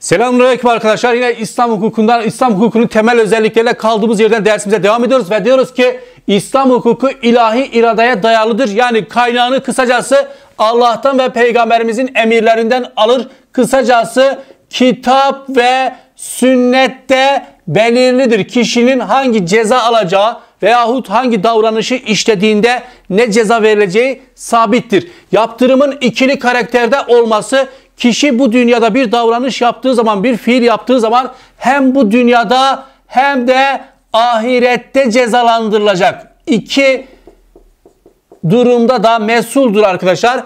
Selamünaleyküm arkadaşlar. Yine İslam hukukundan, İslam hukukunun temel özellikleriyle kaldığımız yerden dersimize devam ediyoruz ve diyoruz ki İslam hukuku ilahi iradeye dayalıdır. Yani kaynağını kısacası Allah'tan ve peygamberimizin emirlerinden alır. Kısacası kitap ve sünnette belirlidir. Kişinin hangi ceza alacağı veyahut hangi davranışı işlediğinde ne ceza verileceği sabittir. Yaptırımın ikili karakterde olması Kişi bu dünyada bir davranış yaptığı zaman, bir fiil yaptığı zaman hem bu dünyada hem de ahirette cezalandırılacak. İki durumda da mesuldur arkadaşlar.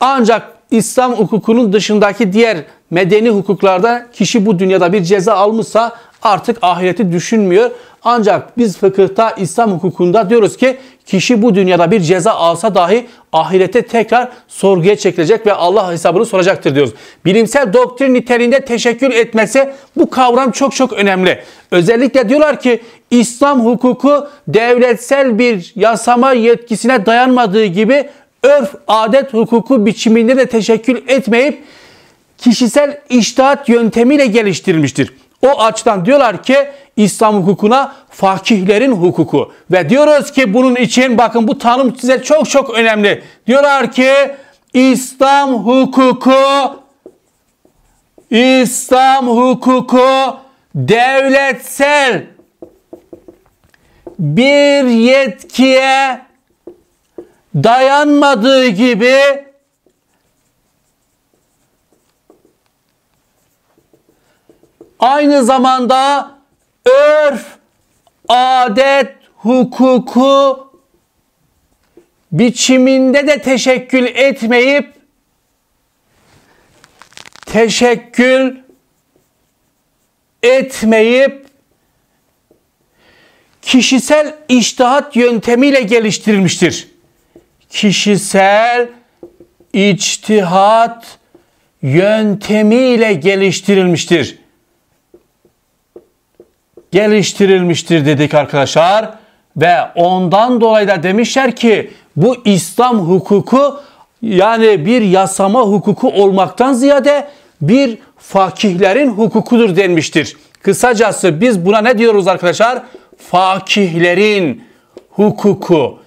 Ancak İslam hukukunun dışındaki diğer medeni hukuklarda kişi bu dünyada bir ceza almışsa artık ahireti düşünmüyor. Ancak biz fıkıhta İslam hukukunda diyoruz ki kişi bu dünyada bir ceza alsa dahi ahirete tekrar sorguya çekilecek ve Allah hesabını soracaktır diyoruz. Bilimsel doktrin niteliğinde teşekkür etmesi bu kavram çok çok önemli. Özellikle diyorlar ki İslam hukuku devletsel bir yasama yetkisine dayanmadığı gibi örf adet hukuku biçiminde de teşekkür etmeyip kişisel iştahat yöntemiyle geliştirilmiştir. O açıdan diyorlar ki İslam hukukuna fakihlerin hukuku. Ve diyoruz ki bunun için bakın bu tanım size çok çok önemli. Diyorlar ki İslam hukuku İslam hukuku devletsel bir yetkiye dayanmadığı gibi aynı zamanda örf, adet, hukuku biçiminde de teşekkül etmeyip teşekkül etmeyip kişisel iştihat yöntemiyle geliştirilmiştir. Kişisel içtihat yöntemiyle geliştirilmiştir geliştirilmiştir dedik arkadaşlar. Ve ondan dolayı da demişler ki bu İslam hukuku yani bir yasama hukuku olmaktan ziyade bir fakihlerin hukukudur denmiştir. Kısacası biz buna ne diyoruz arkadaşlar? Fakihlerin hukuku.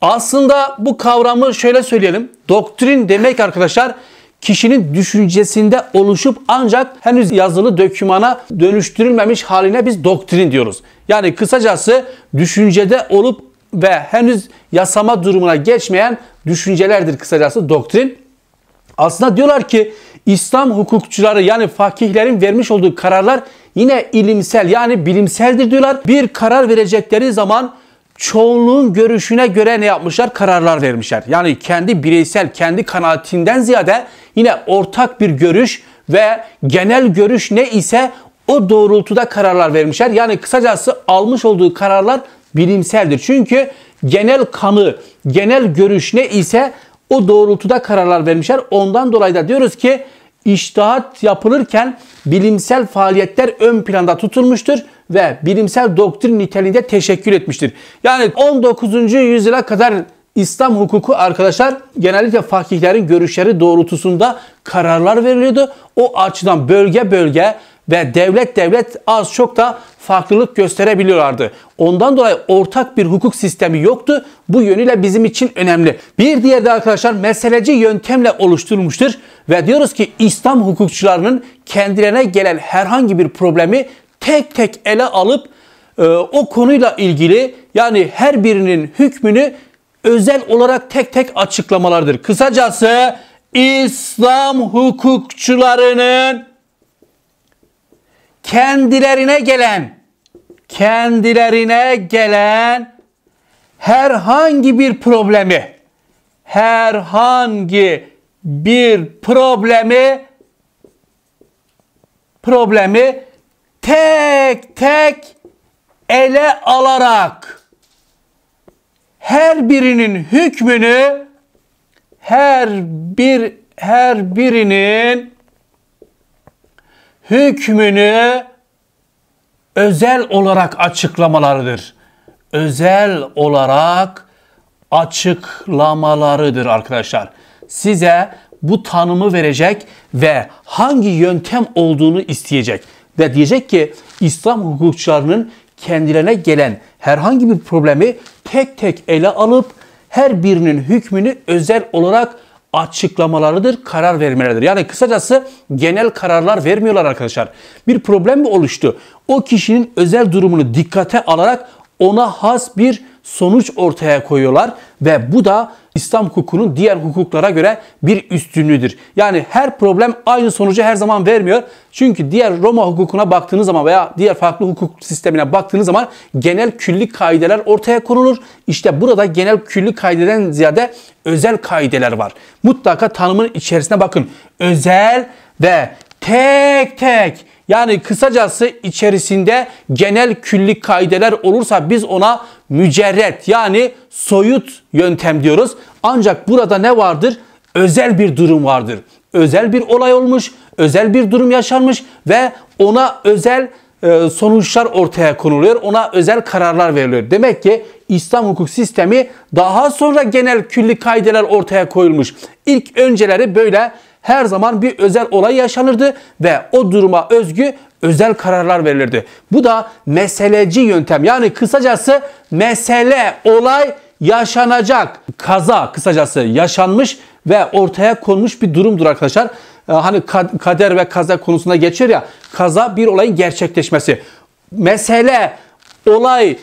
Aslında bu kavramı şöyle söyleyelim. Doktrin demek arkadaşlar kişinin düşüncesinde oluşup ancak henüz yazılı dökümana dönüştürülmemiş haline biz doktrin diyoruz. Yani kısacası düşüncede olup ve henüz yasama durumuna geçmeyen düşüncelerdir kısacası doktrin. Aslında diyorlar ki İslam hukukçuları yani fakihlerin vermiş olduğu kararlar yine ilimsel yani bilimseldir diyorlar. Bir karar verecekleri zaman çoğunluğun görüşüne göre ne yapmışlar? Kararlar vermişler. Yani kendi bireysel, kendi kanaatinden ziyade Yine ortak bir görüş ve genel görüş ne ise o doğrultuda kararlar vermişler. Yani kısacası almış olduğu kararlar bilimseldir. Çünkü genel kanı, genel görüş ne ise o doğrultuda kararlar vermişler. Ondan dolayı da diyoruz ki iştihat yapılırken bilimsel faaliyetler ön planda tutulmuştur ve bilimsel doktrin niteliğinde teşekkür etmiştir. Yani 19. yüzyıla kadar İslam hukuku arkadaşlar genellikle fakihlerin görüşleri doğrultusunda kararlar veriliyordu. O açıdan bölge bölge ve devlet devlet az çok da farklılık gösterebiliyorlardı. Ondan dolayı ortak bir hukuk sistemi yoktu. Bu yönüyle bizim için önemli. Bir diğer de arkadaşlar meseleci yöntemle oluşturulmuştur ve diyoruz ki İslam hukukçularının kendilerine gelen herhangi bir problemi tek tek ele alıp e, o konuyla ilgili yani her birinin hükmünü özel olarak tek tek açıklamalardır. Kısacası İslam hukukçularının kendilerine gelen kendilerine gelen herhangi bir problemi herhangi bir problemi problemi tek tek ele alarak her birinin hükmünü her bir her birinin hükmünü özel olarak açıklamalarıdır. Özel olarak açıklamalarıdır arkadaşlar. Size bu tanımı verecek ve hangi yöntem olduğunu isteyecek. Ve diyecek ki İslam hukukçularının kendilerine gelen herhangi bir problemi tek tek ele alıp her birinin hükmünü özel olarak açıklamalarıdır, karar vermeleridir. Yani kısacası genel kararlar vermiyorlar arkadaşlar. Bir problem mi oluştu? O kişinin özel durumunu dikkate alarak ona has bir sonuç ortaya koyuyorlar ve bu da İslam hukukunun diğer hukuklara göre bir üstünlüğüdür. Yani her problem aynı sonucu her zaman vermiyor. Çünkü diğer Roma hukukuna baktığınız zaman veya diğer farklı hukuk sistemine baktığınız zaman genel külli kaideler ortaya konulur. İşte burada genel külli kaideden ziyade özel kaideler var. Mutlaka tanımın içerisine bakın. Özel ve tek tek yani kısacası içerisinde genel külli kaideler olursa biz ona mücerret yani soyut yöntem diyoruz. Ancak burada ne vardır? Özel bir durum vardır. Özel bir olay olmuş, özel bir durum yaşanmış ve ona özel e, sonuçlar ortaya konuluyor. Ona özel kararlar veriliyor. Demek ki İslam hukuk sistemi daha sonra genel külli kaideler ortaya koyulmuş. İlk önceleri böyle her zaman bir özel olay yaşanırdı ve o duruma özgü özel kararlar verilirdi. Bu da meseleci yöntem. Yani kısacası mesele, olay yaşanacak. Kaza kısacası yaşanmış ve ortaya konmuş bir durumdur arkadaşlar. Ee, hani kader ve kaza konusunda geçiyor ya. Kaza bir olayın gerçekleşmesi. Mesele, olay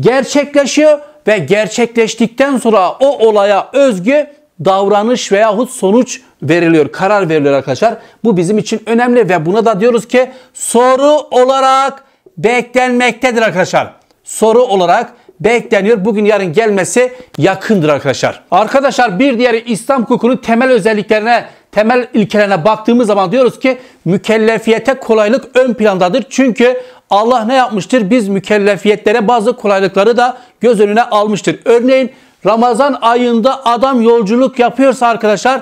gerçekleşiyor ve gerçekleştikten sonra o olaya özgü davranış veyahut sonuç veriliyor, karar veriliyor arkadaşlar. Bu bizim için önemli ve buna da diyoruz ki soru olarak beklenmektedir arkadaşlar. Soru olarak bekleniyor. Bugün yarın gelmesi yakındır arkadaşlar. Arkadaşlar bir diğer İslam hukukunun temel özelliklerine, temel ilkelerine baktığımız zaman diyoruz ki mükellefiyete kolaylık ön plandadır. Çünkü Allah ne yapmıştır? Biz mükellefiyetlere bazı kolaylıkları da göz önüne almıştır. Örneğin Ramazan ayında adam yolculuk yapıyorsa arkadaşlar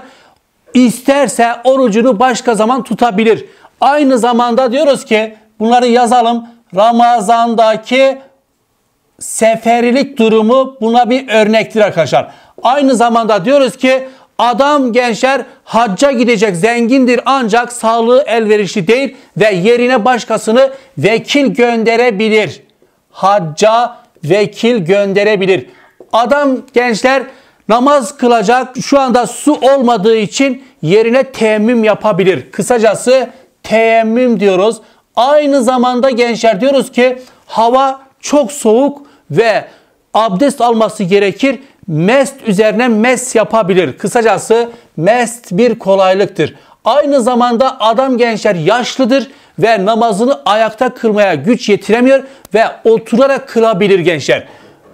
İsterse orucunu başka zaman tutabilir. Aynı zamanda diyoruz ki bunları yazalım. Ramazandaki seferilik durumu buna bir örnektir arkadaşlar. Aynı zamanda diyoruz ki adam gençler hacca gidecek zengindir ancak sağlığı elverişli değil ve yerine başkasını vekil gönderebilir. Hacca vekil gönderebilir. Adam gençler namaz kılacak şu anda su olmadığı için yerine teyemmüm yapabilir. Kısacası teyemmüm diyoruz. Aynı zamanda gençler diyoruz ki hava çok soğuk ve abdest alması gerekir. Mest üzerine mest yapabilir. Kısacası mest bir kolaylıktır. Aynı zamanda adam gençler yaşlıdır ve namazını ayakta kılmaya güç yetiremiyor ve oturarak kılabilir gençler.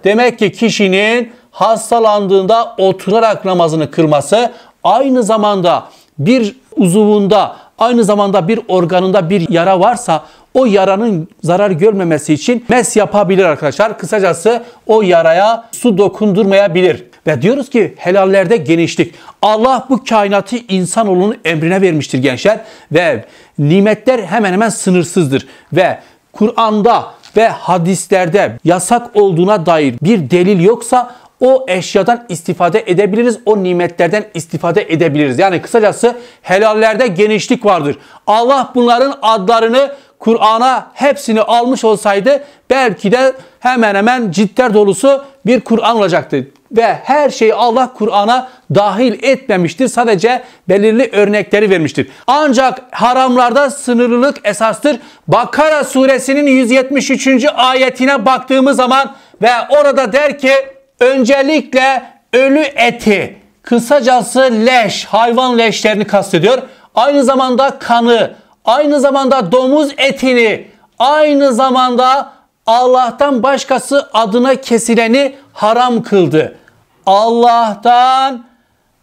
Demek ki kişinin hastalandığında oturarak namazını kılması aynı zamanda bir uzuvunda aynı zamanda bir organında bir yara varsa o yaranın zarar görmemesi için mes yapabilir arkadaşlar. Kısacası o yaraya su dokundurmayabilir. Ve diyoruz ki helallerde genişlik. Allah bu kainatı insanoğlunun emrine vermiştir gençler. Ve nimetler hemen hemen sınırsızdır. Ve Kur'an'da ve hadislerde yasak olduğuna dair bir delil yoksa o eşyadan istifade edebiliriz, o nimetlerden istifade edebiliriz. Yani kısacası helallerde genişlik vardır. Allah bunların adlarını Kur'an'a hepsini almış olsaydı belki de hemen hemen ciltler dolusu bir Kur'an olacaktı. Ve her şeyi Allah Kur'an'a dahil etmemiştir. Sadece belirli örnekleri vermiştir. Ancak haramlarda sınırlılık esastır. Bakara suresinin 173. ayetine baktığımız zaman ve orada der ki Öncelikle ölü eti, kısacası leş, hayvan leşlerini kastediyor. Aynı zamanda kanı, aynı zamanda domuz etini, aynı zamanda Allah'tan başkası adına kesileni haram kıldı. Allah'tan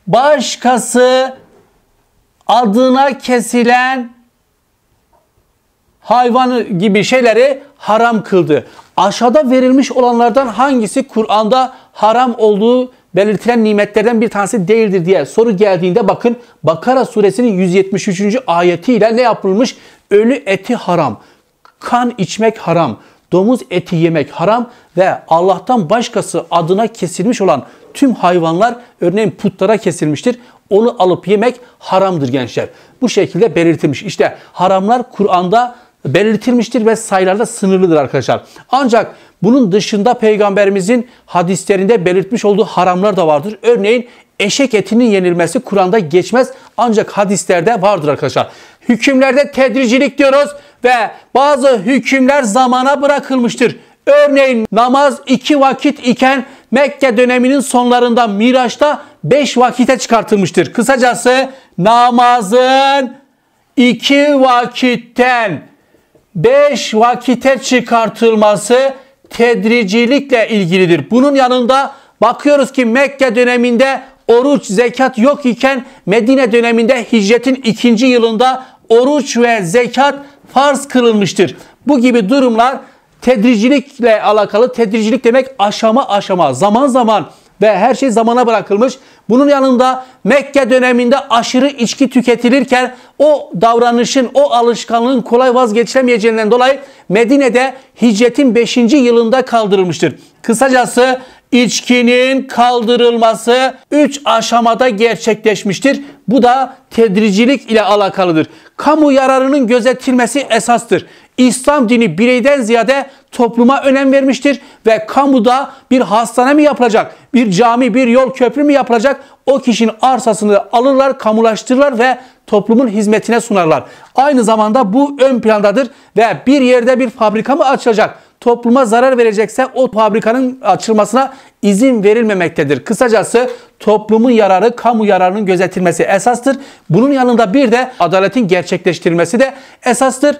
başkası adına kesilen hayvanı gibi şeyleri haram kıldı. Aşağıda verilmiş olanlardan hangisi Kur'an'da haram olduğu belirtilen nimetlerden bir tanesi değildir diye soru geldiğinde bakın Bakara suresinin 173. ayetiyle ne yapılmış? Ölü eti haram, kan içmek haram, domuz eti yemek haram ve Allah'tan başkası adına kesilmiş olan tüm hayvanlar örneğin putlara kesilmiştir. Onu alıp yemek haramdır gençler. Bu şekilde belirtilmiş. İşte haramlar Kur'an'da belirtilmiştir ve sayılarda sınırlıdır arkadaşlar. Ancak bunun dışında peygamberimizin hadislerinde belirtmiş olduğu haramlar da vardır. Örneğin eşek etinin yenilmesi Kur'an'da geçmez ancak hadislerde vardır arkadaşlar. Hükümlerde tedricilik diyoruz ve bazı hükümler zamana bırakılmıştır. Örneğin namaz iki vakit iken Mekke döneminin sonlarında Miraç'ta beş vakite çıkartılmıştır. Kısacası namazın iki vakitten beş vakite çıkartılması tedricilikle ilgilidir. Bunun yanında bakıyoruz ki Mekke döneminde oruç, zekat yok iken Medine döneminde hicretin ikinci yılında oruç ve zekat farz kılınmıştır. Bu gibi durumlar tedricilikle alakalı. Tedricilik demek aşama aşama, zaman zaman ve her şey zamana bırakılmış. Bunun yanında Mekke döneminde aşırı içki tüketilirken o davranışın, o alışkanlığın kolay vazgeçilemeyeceğinden dolayı Medine'de hicretin 5. yılında kaldırılmıştır. Kısacası içkinin kaldırılması 3 aşamada gerçekleşmiştir. Bu da tedricilik ile alakalıdır kamu yararının gözetilmesi esastır. İslam dini bireyden ziyade topluma önem vermiştir ve kamuda bir hastane mi yapılacak, bir cami, bir yol, köprü mü yapılacak? O kişinin arsasını alırlar, kamulaştırırlar ve toplumun hizmetine sunarlar. Aynı zamanda bu ön plandadır ve bir yerde bir fabrika mı açılacak? topluma zarar verecekse o fabrikanın açılmasına izin verilmemektedir. Kısacası toplumun yararı, kamu yararının gözetilmesi esastır. Bunun yanında bir de adaletin gerçekleştirilmesi de esastır.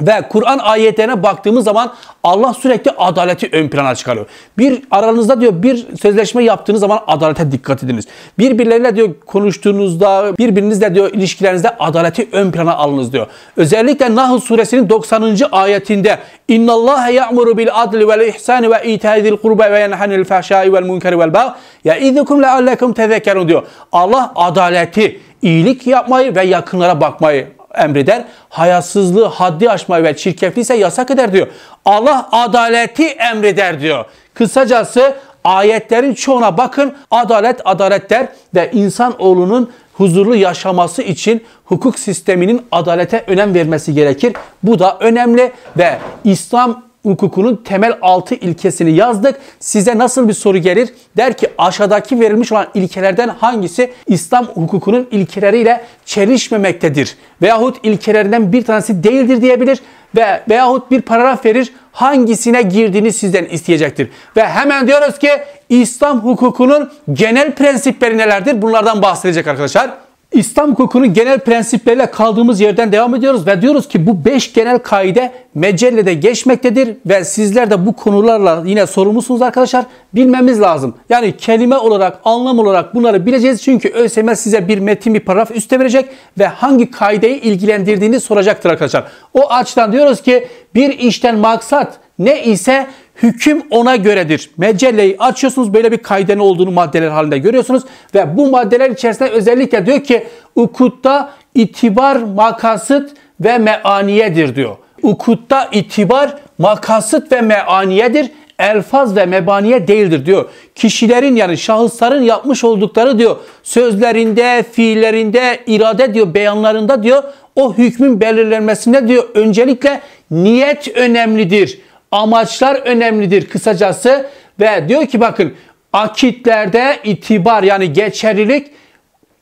Ve Kur'an ayetlerine baktığımız zaman Allah sürekli adaleti ön plana çıkarıyor. Bir aranızda diyor bir sözleşme yaptığınız zaman adalete dikkat ediniz. Birbirleriyle diyor konuştuğunuzda, birbirinizle diyor ilişkilerinizde adaleti ön plana alınız diyor. Özellikle Nahl suresinin 90. ayetinde İnna Allah ya'muru bil adli vel ihsani ve ita'i zil kurba ve yenhanil fahşai vel munkeri vel bağ ya'izukum leallekum tezekkerun diyor. Allah adaleti, iyilik yapmayı ve yakınlara bakmayı emreder. Hayasızlığı haddi aşmayı ve çirkefliği ise yasak eder diyor. Allah adaleti emreder diyor. Kısacası ayetlerin çoğuna bakın adalet adalet der ve insan oğlunun huzurlu yaşaması için hukuk sisteminin adalete önem vermesi gerekir. Bu da önemli ve İslam hukukunun temel altı ilkesini yazdık. Size nasıl bir soru gelir? Der ki aşağıdaki verilmiş olan ilkelerden hangisi İslam hukukunun ilkeleriyle çelişmemektedir? Veyahut ilkelerinden bir tanesi değildir diyebilir ve veyahut bir paragraf verir hangisine girdiğini sizden isteyecektir. Ve hemen diyoruz ki İslam hukukunun genel prensipleri nelerdir? Bunlardan bahsedecek arkadaşlar. İslam hukukunun genel prensipleriyle kaldığımız yerden devam ediyoruz ve diyoruz ki bu 5 genel kaide mecellede geçmektedir ve sizler de bu konularla yine sorumlusunuz arkadaşlar. Bilmemiz lazım. Yani kelime olarak, anlam olarak bunları bileceğiz. Çünkü ÖSYM size bir metin, bir paragraf üste verecek ve hangi kaideyi ilgilendirdiğini soracaktır arkadaşlar. O açıdan diyoruz ki bir işten maksat ne ise Hüküm ona göredir. Mecelleyi açıyorsunuz böyle bir kaydenin olduğunu maddeler halinde görüyorsunuz. Ve bu maddeler içerisinde özellikle diyor ki ukutta itibar makasıt ve meaniyedir diyor. Ukutta itibar makasıt ve meaniyedir elfaz ve mebaniye değildir diyor. Kişilerin yani şahısların yapmış oldukları diyor sözlerinde, fiillerinde, irade diyor, beyanlarında diyor o hükmün belirlenmesinde diyor öncelikle niyet önemlidir. Amaçlar önemlidir kısacası ve diyor ki bakın akitlerde itibar yani geçerlilik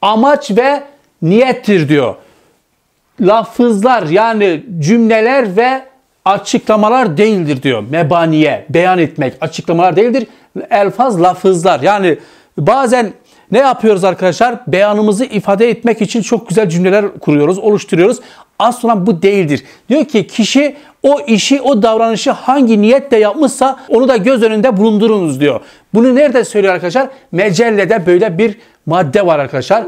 amaç ve niyettir diyor. Lafızlar yani cümleler ve açıklamalar değildir diyor. Mebaniye, beyan etmek, açıklamalar değildir. Elfaz, lafızlar. Yani bazen ne yapıyoruz arkadaşlar? Beyanımızı ifade etmek için çok güzel cümleler kuruyoruz, oluşturuyoruz. Asıl olan bu değildir. Diyor ki kişi o işi, o davranışı hangi niyetle yapmışsa onu da göz önünde bulundurunuz diyor. Bunu nerede söylüyor arkadaşlar? Mecellede böyle bir madde var arkadaşlar.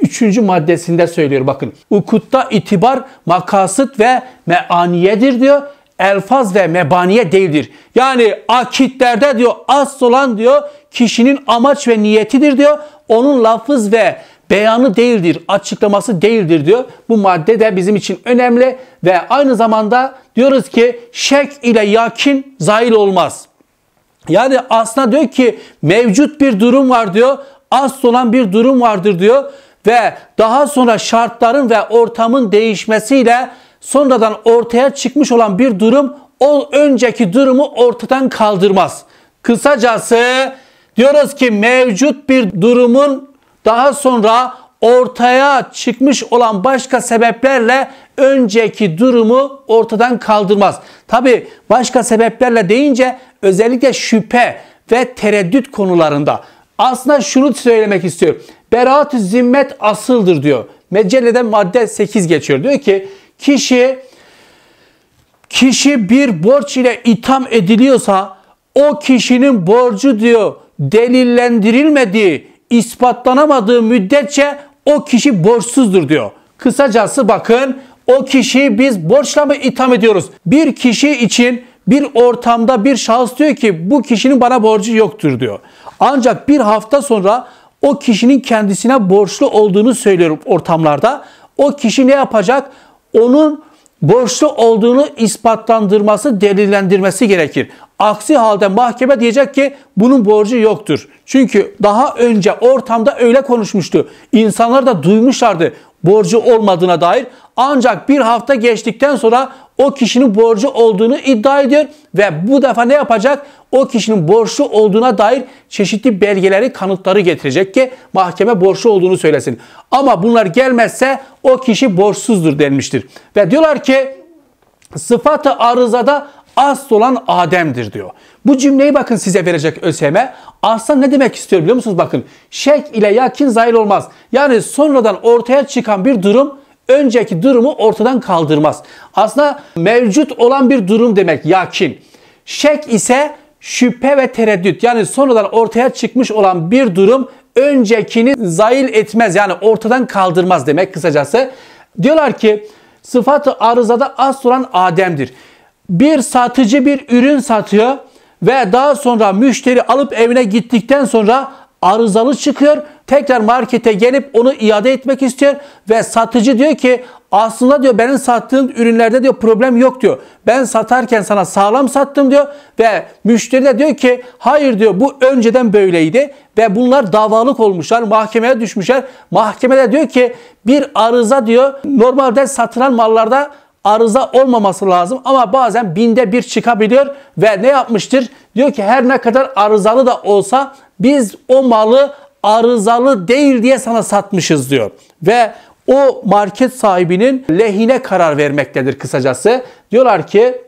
Üçüncü maddesinde söylüyor bakın. Ukutta itibar, makasıt ve meaniyedir diyor. Elfaz ve mebaniye değildir. Yani akitlerde diyor asıl olan diyor kişinin amaç ve niyetidir diyor. Onun lafız ve beyanı değildir, açıklaması değildir diyor. Bu madde de bizim için önemli ve aynı zamanda diyoruz ki şek ile yakin zail olmaz. Yani aslında diyor ki mevcut bir durum var diyor. az olan bir durum vardır diyor. Ve daha sonra şartların ve ortamın değişmesiyle sonradan ortaya çıkmış olan bir durum o önceki durumu ortadan kaldırmaz. Kısacası diyoruz ki mevcut bir durumun daha sonra ortaya çıkmış olan başka sebeplerle önceki durumu ortadan kaldırmaz. Tabi başka sebeplerle deyince özellikle şüphe ve tereddüt konularında. Aslında şunu söylemek istiyor. Beraat-ı zimmet asıldır diyor. Mecellede madde 8 geçiyor. Diyor ki kişi kişi bir borç ile itham ediliyorsa o kişinin borcu diyor delillendirilmediği ispatlanamadığı müddetçe o kişi borçsuzdur diyor. Kısacası bakın o kişiyi biz borçla mı itham ediyoruz? Bir kişi için bir ortamda bir şahıs diyor ki bu kişinin bana borcu yoktur diyor. Ancak bir hafta sonra o kişinin kendisine borçlu olduğunu söylüyorum ortamlarda. O kişi ne yapacak? Onun borçlu olduğunu ispatlandırması, delillendirmesi gerekir. Aksi halde mahkeme diyecek ki bunun borcu yoktur. Çünkü daha önce ortamda öyle konuşmuştu. İnsanlar da duymuşlardı borcu olmadığına dair. Ancak bir hafta geçtikten sonra o kişinin borcu olduğunu iddia ediyor ve bu defa ne yapacak? O kişinin borçlu olduğuna dair çeşitli belgeleri, kanıtları getirecek ki mahkeme borçlu olduğunu söylesin. Ama bunlar gelmezse o kişi borçsuzdur denmiştir. Ve diyorlar ki sıfatı arızada asıl olan Adem'dir diyor. Bu cümleyi bakın size verecek ÖSYM. Aslan ne demek istiyor biliyor musunuz? Bakın şek ile yakin zahir olmaz. Yani sonradan ortaya çıkan bir durum önceki durumu ortadan kaldırmaz. Aslında mevcut olan bir durum demek yakin. Şek ise şüphe ve tereddüt yani sonradan ortaya çıkmış olan bir durum öncekini zail etmez yani ortadan kaldırmaz demek kısacası. Diyorlar ki sıfatı arızada az olan Adem'dir bir satıcı bir ürün satıyor ve daha sonra müşteri alıp evine gittikten sonra arızalı çıkıyor. Tekrar markete gelip onu iade etmek istiyor ve satıcı diyor ki aslında diyor benim sattığım ürünlerde diyor problem yok diyor. Ben satarken sana sağlam sattım diyor ve müşteri de diyor ki hayır diyor bu önceden böyleydi ve bunlar davalık olmuşlar mahkemeye düşmüşler. Mahkemede diyor ki bir arıza diyor normalde satılan mallarda arıza olmaması lazım ama bazen binde bir çıkabiliyor ve ne yapmıştır? Diyor ki her ne kadar arızalı da olsa biz o malı arızalı değil diye sana satmışız diyor. Ve o market sahibinin lehine karar vermektedir kısacası. Diyorlar ki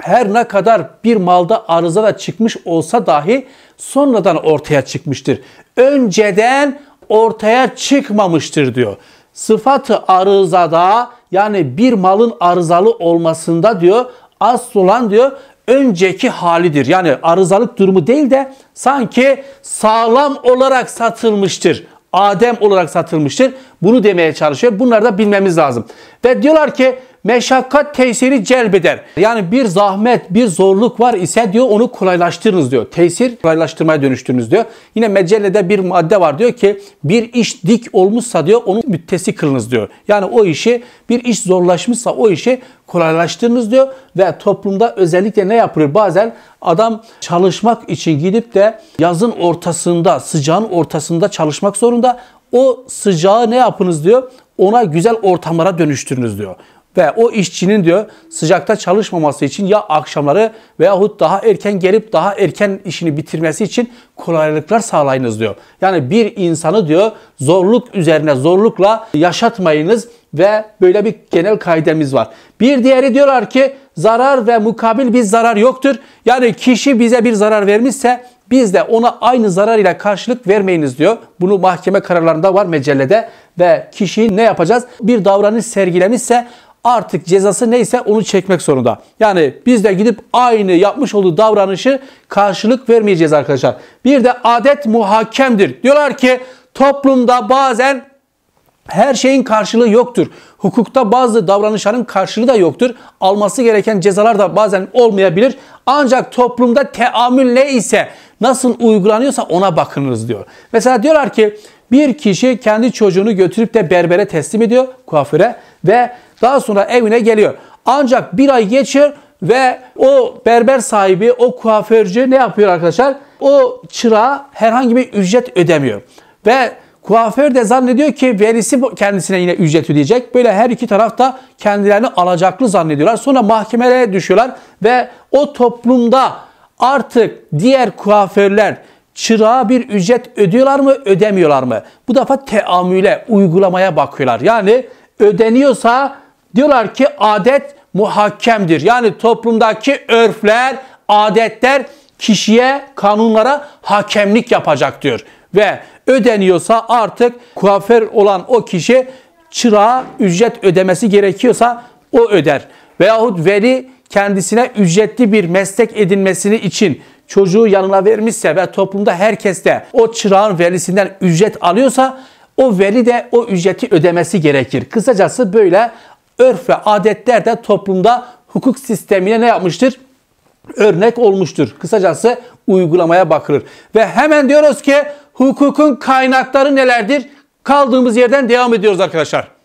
her ne kadar bir malda arıza da çıkmış olsa dahi sonradan ortaya çıkmıştır. Önceden ortaya çıkmamıştır diyor. Sıfatı arızada yani bir malın arızalı olmasında diyor az olan diyor önceki halidir. Yani arızalık durumu değil de sanki sağlam olarak satılmıştır. Adem olarak satılmıştır. Bunu demeye çalışıyor. Bunları da bilmemiz lazım. Ve diyorlar ki Meşakkat tesiri celbeder. Yani bir zahmet, bir zorluk var ise diyor onu kolaylaştırınız diyor. Tesir kolaylaştırmaya dönüştürünüz diyor. Yine mecellede bir madde var diyor ki bir iş dik olmuşsa diyor onu müttesi kılınız diyor. Yani o işi bir iş zorlaşmışsa o işi kolaylaştırınız diyor ve toplumda özellikle ne yapılır? Bazen adam çalışmak için gidip de yazın ortasında, sıcağın ortasında çalışmak zorunda. O sıcağı ne yapınız diyor? Ona güzel ortamlara dönüştürünüz diyor. Ve o işçinin diyor sıcakta çalışmaması için ya akşamları veyahut daha erken gelip daha erken işini bitirmesi için kolaylıklar sağlayınız diyor. Yani bir insanı diyor zorluk üzerine zorlukla yaşatmayınız ve böyle bir genel kaidemiz var. Bir diğeri diyorlar ki zarar ve mukabil bir zarar yoktur. Yani kişi bize bir zarar vermişse biz de ona aynı zarar ile karşılık vermeyiniz diyor. Bunu mahkeme kararlarında var mecellede ve kişiyi ne yapacağız? Bir davranış sergilemişse artık cezası neyse onu çekmek zorunda. Yani biz de gidip aynı yapmış olduğu davranışı karşılık vermeyeceğiz arkadaşlar. Bir de adet muhakemdir. Diyorlar ki toplumda bazen her şeyin karşılığı yoktur. Hukukta bazı davranışların karşılığı da yoktur. Alması gereken cezalar da bazen olmayabilir. Ancak toplumda teamül ne ise nasıl uygulanıyorsa ona bakınız diyor. Mesela diyorlar ki bir kişi kendi çocuğunu götürüp de berbere teslim ediyor, kuaföre ve daha sonra evine geliyor. Ancak bir ay geçiyor ve o berber sahibi, o kuaförcü ne yapıyor arkadaşlar? O çırağa herhangi bir ücret ödemiyor. Ve kuaför de zannediyor ki velisi kendisine yine ücret ödeyecek. Böyle her iki taraf da kendilerini alacaklı zannediyorlar. Sonra mahkemeye düşüyorlar ve o toplumda artık diğer kuaförler çırağa bir ücret ödüyorlar mı ödemiyorlar mı? Bu defa teamüle, uygulamaya bakıyorlar. Yani ödeniyorsa Diyorlar ki adet muhakkemdir. Yani toplumdaki örfler, adetler kişiye, kanunlara hakemlik yapacak diyor. Ve ödeniyorsa artık kuaför olan o kişi çırağa ücret ödemesi gerekiyorsa o öder. Veyahut veli kendisine ücretli bir meslek edinmesini için çocuğu yanına vermişse ve toplumda herkes de o çırağın velisinden ücret alıyorsa o veli de o ücreti ödemesi gerekir. Kısacası böyle örf ve adetler de toplumda hukuk sistemine ne yapmıştır? Örnek olmuştur. Kısacası uygulamaya bakılır. Ve hemen diyoruz ki hukukun kaynakları nelerdir? Kaldığımız yerden devam ediyoruz arkadaşlar.